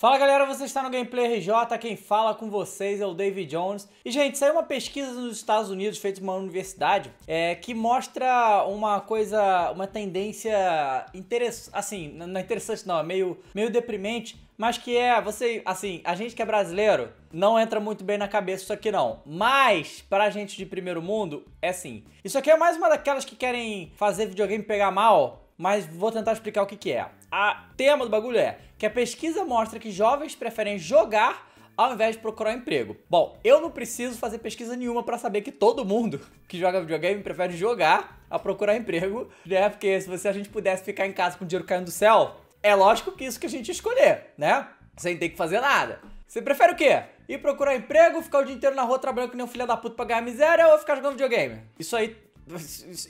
Fala galera, você está no Gameplay RJ, quem fala com vocês é o David Jones. E gente, saiu uma pesquisa nos Estados Unidos feita por uma universidade é, que mostra uma coisa, uma tendência interessante, assim, não é interessante não, é meio, meio deprimente, mas que é, você, assim, a gente que é brasileiro não entra muito bem na cabeça isso aqui não. Mas, pra gente de primeiro mundo, é sim. Isso aqui é mais uma daquelas que querem fazer videogame pegar mal, mas vou tentar explicar o que que é a tema do bagulho é que a pesquisa mostra que jovens preferem jogar ao invés de procurar emprego. Bom, eu não preciso fazer pesquisa nenhuma para saber que todo mundo que joga videogame prefere jogar a procurar emprego, né? Porque se você a gente pudesse ficar em casa com o dinheiro caindo do céu, é lógico que isso que a gente escolher, né? Sem ter que fazer nada. Você prefere o quê? Ir procurar emprego, ficar o dia inteiro na rua trabalhando que nem um filho da puta pra ganhar miséria ou ficar jogando videogame? Isso aí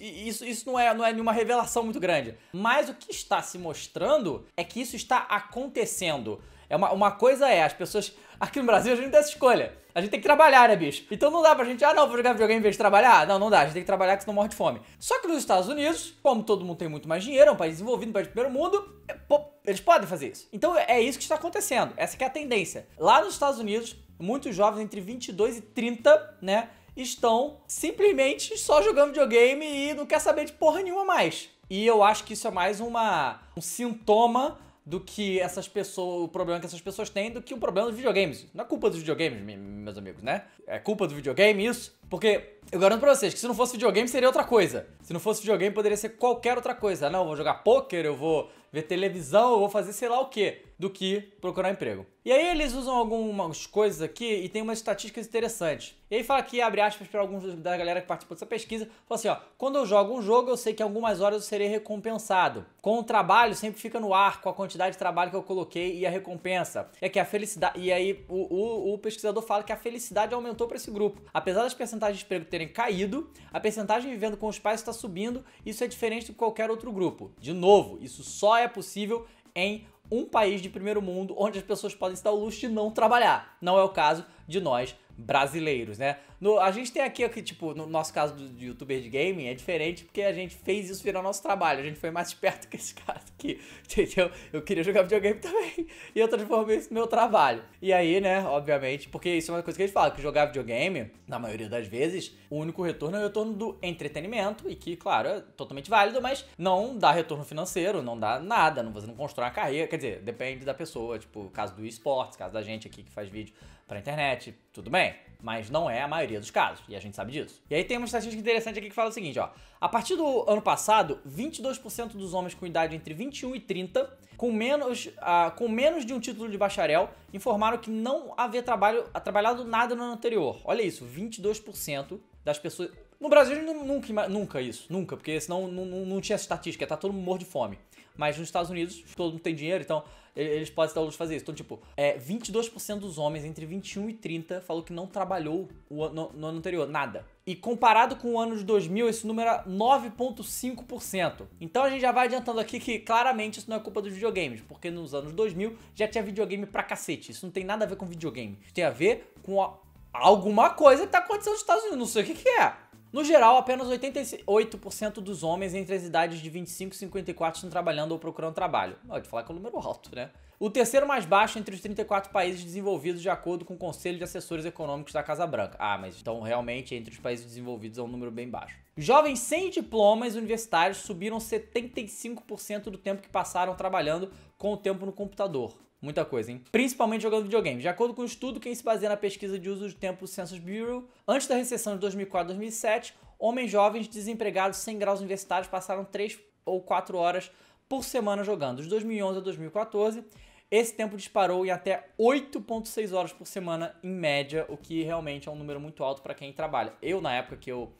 isso, isso não, é, não é nenhuma revelação muito grande. Mas o que está se mostrando é que isso está acontecendo. É uma, uma coisa é, as pessoas. Aqui no Brasil a gente não tem essa escolha. A gente tem que trabalhar, né, bicho? Então não dá pra gente, ah, não, vou jogar videogame em vez de trabalhar. Não, não dá, a gente tem que trabalhar que senão morre de fome. Só que nos Estados Unidos, como todo mundo tem muito mais dinheiro, é um país desenvolvido, um país de primeiro mundo, é, eles podem fazer isso. Então é, é isso que está acontecendo. Essa é a tendência. Lá nos Estados Unidos, muitos jovens entre 22 e 30, né, estão simplesmente só jogando videogame e não quer saber de porra nenhuma mais. E eu acho que isso é mais uma, um sintoma do que essas pessoas, o problema que essas pessoas têm do que o problema dos videogames. Não é culpa dos videogames, meus amigos, né? É culpa do videogame isso? Porque eu garanto pra vocês que se não fosse videogame seria outra coisa. Se não fosse videogame poderia ser qualquer outra coisa. Ah, não, eu vou jogar pôquer, eu vou ver televisão, eu vou fazer sei lá o quê, do que procurar emprego. E aí eles usam algumas coisas aqui e tem umas estatísticas interessantes. E aí fala aqui, abre aspas para alguns da galera que participou dessa pesquisa, fala assim, ó, quando eu jogo um jogo eu sei que algumas horas eu serei recompensado. Com o trabalho sempre fica no ar, com a quantidade de trabalho que eu coloquei e a recompensa. É que a felicidade, e aí o, o, o pesquisador fala que a felicidade aumentou para esse grupo. Apesar das percentagens percentagem de emprego terem caído, a percentagem vivendo com os pais está subindo, isso é diferente de qualquer outro grupo. De novo, isso só é possível em um país de primeiro mundo onde as pessoas podem estar ao luxo de não trabalhar. Não é o caso de nós brasileiros, né? No, a gente tem aqui, aqui, tipo, no nosso caso de youtuber de gaming, é diferente porque a gente fez isso virar nosso trabalho. A gente foi mais perto que esse cara aqui, entendeu? Eu queria jogar videogame também. E eu transformei isso no meu trabalho. E aí, né, obviamente, porque isso é uma coisa que a gente fala, que jogar videogame, na maioria das vezes, o único retorno é o retorno do entretenimento, e que, claro, é totalmente válido, mas não dá retorno financeiro, não dá nada, não, você não constrói uma carreira. Quer dizer, depende da pessoa, tipo, caso do esportes, caso da gente aqui que faz vídeo pra internet, tudo bem. Mas não é a maioria maioria dos casos, e a gente sabe disso. E aí tem uma estatística interessante aqui que fala o seguinte, ó. A partir do ano passado, 22% dos homens com idade entre 21 e 30, com menos, uh, com menos de um título de bacharel, informaram que não havia trabalho, ah, trabalhado nada no ano anterior. Olha isso, 22% das pessoas... No Brasil, nunca, nunca isso, nunca, porque senão não, não, não tinha estatística, tá todo mundo morto de fome. Mas nos Estados Unidos, todo mundo tem dinheiro, então eles podem estar dar luxo de fazer isso. Então, tipo, é, 22% dos homens entre 21 e 30 falou que não trabalhou no, ano anterior, nada. E comparado com o ano de 2000, esse número era 9,5%. Então a gente já vai adiantando aqui que claramente isso não é culpa dos videogames, porque nos anos 2000 já tinha videogame pra cacete. Isso não tem nada a ver com videogame. Isso tem a ver com a, alguma coisa que tá acontecendo nos Estados Unidos, não sei o que, que é. No geral, apenas 88% dos homens entre as idades de 25 e 54 estão trabalhando ou procurando trabalho. Pode é falar que é um número alto, né? O terceiro mais baixo entre os 34 países desenvolvidos, de acordo com o Conselho de Assessores Econômicos da Casa Branca. Ah, mas então realmente entre os países desenvolvidos é um número bem baixo. Jovens sem diplomas universitários subiram 75% do tempo que passaram trabalhando com o tempo no computador. Muita coisa, hein? Principalmente jogando videogame. De acordo com o um estudo, que se baseia na pesquisa de uso de tempo do Census Bureau, antes da recessão de 2004 2007, homens jovens desempregados sem graus universitários passaram 3 ou 4 horas por semana jogando. De 2011 a 2014, esse tempo disparou em até 8,6 horas por semana, em média, o que realmente é um número muito alto para quem trabalha. Eu, na época que eu,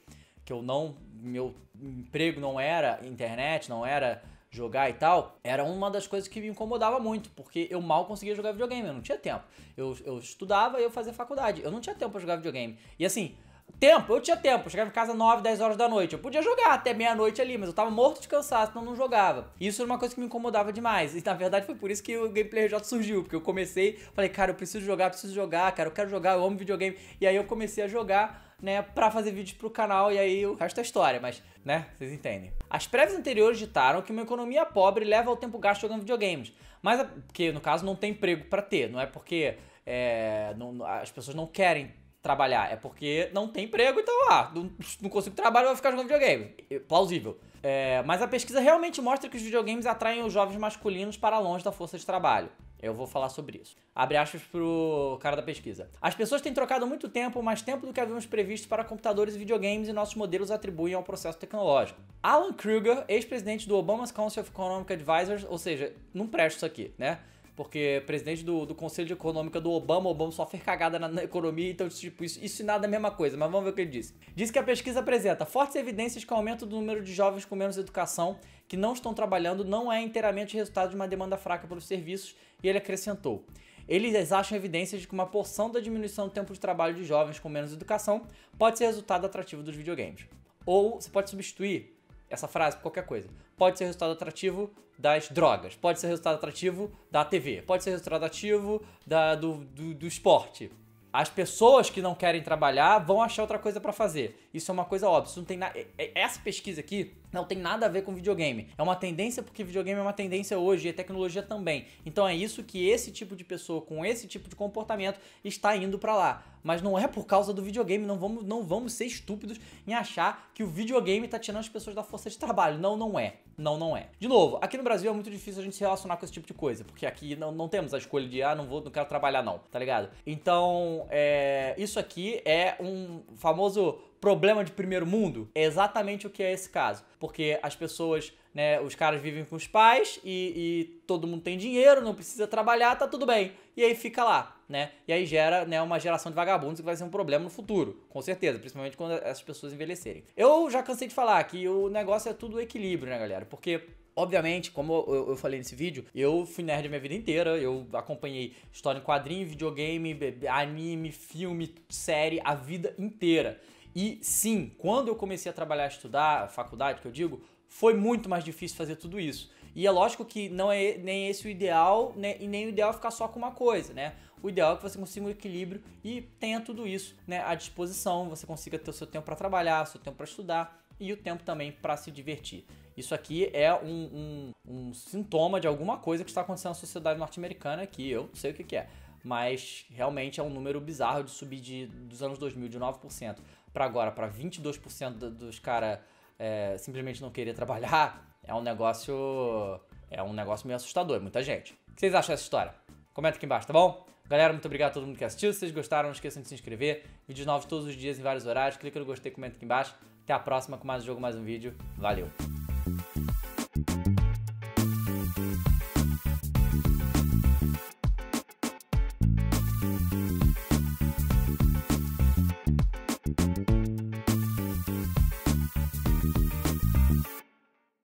que eu não. Meu emprego não era internet, não era jogar e tal, era uma das coisas que me incomodava muito, porque eu mal conseguia jogar videogame, eu não tinha tempo. Eu, eu estudava e eu fazia faculdade, eu não tinha tempo para jogar videogame. E assim, Tempo, eu tinha tempo. Eu chegava em casa 9, 10 horas da noite. Eu podia jogar até meia-noite ali, mas eu tava morto de cansaço, então não jogava. E isso era uma coisa que me incomodava demais. E na verdade foi por isso que o Gameplay RJ surgiu, porque eu comecei, falei, cara, eu preciso jogar, preciso jogar, cara, eu quero jogar, eu amo videogame. E aí eu comecei a jogar né, pra fazer vídeos pro canal e aí o resto é história, mas, né, vocês entendem. As prévias anteriores ditaram que uma economia pobre leva ao tempo gasto jogando videogames, mas, porque no caso não tem emprego para ter, não é porque é, não, as pessoas não querem trabalhar, é porque não tem emprego, então, ah, não, não consigo trabalhar vou ficar jogando videogame. É, plausível. É, mas a pesquisa realmente mostra que os videogames atraem os jovens masculinos para longe da força de trabalho. Eu vou falar sobre isso. Abre aspas pro cara da pesquisa. As pessoas têm trocado muito tempo, mais tempo do que havíamos previsto para computadores e videogames e nossos modelos atribuem ao processo tecnológico. Alan Kruger, ex-presidente do Obama's Council of Economic Advisors, ou seja, não presta isso aqui, né? Porque presidente do, do Conselho de Econômica do Obama, Obama só fez cagada na, na, economia, então, tipo, isso, isso nada é a mesma coisa, mas vamos ver o que ele disse. Diz que a pesquisa apresenta fortes evidências que o aumento do número de jovens com menos educação que não estão trabalhando não é inteiramente resultado de uma demanda fraca pelos serviços, e ele acrescentou. Eles acham evidências de que uma porção da diminuição do tempo de trabalho de jovens com menos educação pode ser resultado atrativo dos videogames. Ou você pode substituir essa frase por qualquer coisa pode ser resultado atrativo das drogas, pode ser resultado atrativo da TV, pode ser resultado atrativo da, do, do, do esporte. As pessoas que não querem trabalhar vão achar outra coisa para fazer. Isso é uma coisa óbvia. Isso não tem na... É, é, essa pesquisa aqui não tem nada a ver com videogame. É uma tendência porque videogame é uma tendência hoje e a tecnologia também. Então é isso que esse tipo de pessoa com esse tipo de comportamento está indo para lá mas não é por causa do videogame. Não vamos, não vamos ser estúpidos em achar que o videogame está tirando as pessoas da força de trabalho. Não, não é. Não, não é. De novo, aqui no Brasil é muito difícil a gente se relacionar com esse tipo de coisa, porque aqui não, não temos a escolha de, ah, não vou, não quero trabalhar não, tá ligado? Então, é, isso aqui é um famoso problema de primeiro mundo? É exatamente o que é esse caso. Porque as pessoas, né, os caras vivem com os pais e, e todo mundo tem dinheiro, não precisa trabalhar, tá tudo bem. E aí fica lá, né? E aí gera né, uma geração de vagabundos que vai ser um problema no futuro, com certeza, principalmente quando essas pessoas envelhecerem. Eu já cansei de falar que o negócio é tudo equilíbrio, né, galera? Porque Obviamente, como eu, falei nesse vídeo, eu fui nerd a minha vida inteira. Eu acompanhei história em quadrinho, videogame, anime, filme, série, a vida inteira. E sim, quando eu comecei a trabalhar, a estudar, faculdade, que eu digo, foi muito mais difícil fazer tudo isso. E é lógico que não é nem esse o ideal, né? e nem o ideal é ficar só com uma coisa, né? O ideal é que você consiga um equilíbrio e tenha tudo isso né, à disposição, você consiga ter o seu tempo para trabalhar, o seu tempo para estudar e o tempo também para se divertir. Isso aqui é um, um, um, sintoma de alguma coisa que está acontecendo na sociedade norte-americana, que eu não sei o que, que é mas realmente é um número bizarro de subir de, dos anos 2000 de 9% para agora, para 22% do, dos caras é, simplesmente não querer trabalhar, é um negócio. É um negócio meio assustador, muita gente. O que vocês acham dessa história? Comenta aqui embaixo, tá bom? Galera, muito obrigado a todo mundo que assistiu. Se vocês gostaram, não esqueçam de se inscrever. Vídeos novos todos os dias em vários horários. Clica no gostei, comenta aqui embaixo. Até a próxima com mais um jogo, mais um vídeo. Valeu!